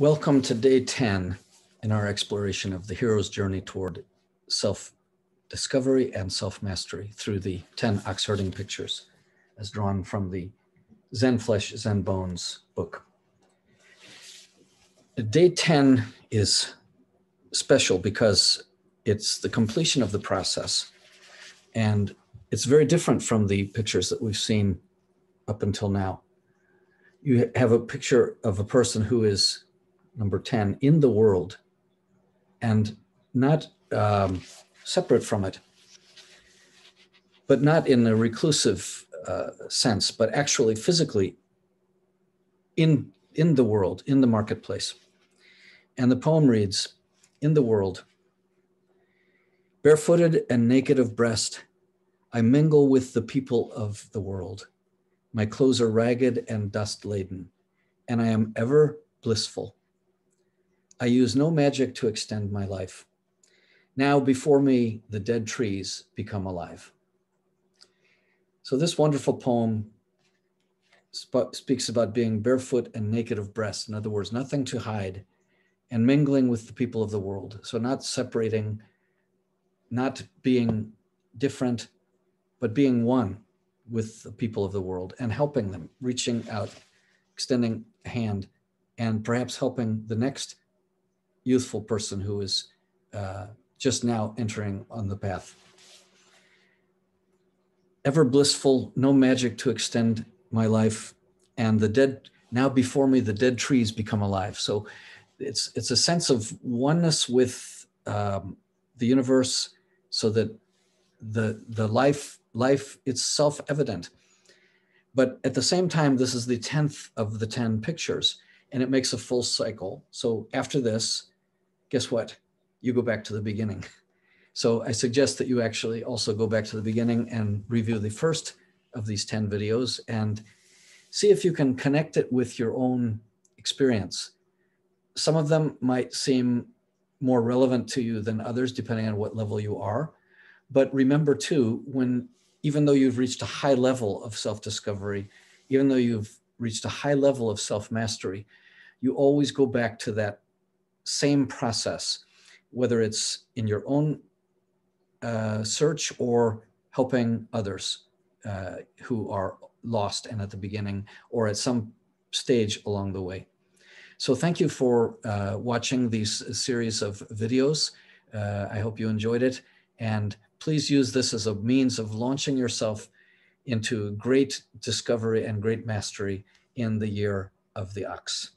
Welcome to day 10 in our exploration of the hero's journey toward self discovery and self mastery through the 10 Oxherding pictures as drawn from the Zen Flesh, Zen Bones book. Day 10 is special because it's the completion of the process and it's very different from the pictures that we've seen up until now. You have a picture of a person who is number 10, in the world and not um, separate from it, but not in a reclusive uh, sense, but actually physically in, in the world, in the marketplace. And the poem reads In the world, barefooted and naked of breast, I mingle with the people of the world. My clothes are ragged and dust laden, and I am ever blissful. I use no magic to extend my life. Now before me, the dead trees become alive. So this wonderful poem sp- speaks about being barefoot and naked of breast. In other words, nothing to hide and mingling with the people of the world. So not separating, not being different, but being one with the people of the world and helping them, reaching out, extending a hand, and perhaps helping the next youthful person who is uh, just now entering on the path. Ever blissful, no magic to extend my life, and the dead now before me, the dead trees become alive. So, it's it's a sense of oneness with um, the universe, so that the the life life it's self evident. But at the same time, this is the tenth of the ten pictures, and it makes a full cycle. So after this, guess what? You go back to the beginning. So I suggest that you actually also go back to the beginning and review the first of these 10 videos and see if you can connect it with your own experience. Some of them might seem more relevant to you than others, depending on what level you are. But remember too, when even though you've reached a high level of self-discovery, even though you've reached a high level of self-mastery, you always go back to that same process, whether it's in your own uh, search or helping others uh, who are lost and at the beginning or at some stage along the way. So thank you for uh, watching these series of videos. Uh, I hope you enjoyed it. And please use this as a means of launching yourself into great discovery and great mastery in the year of the ox.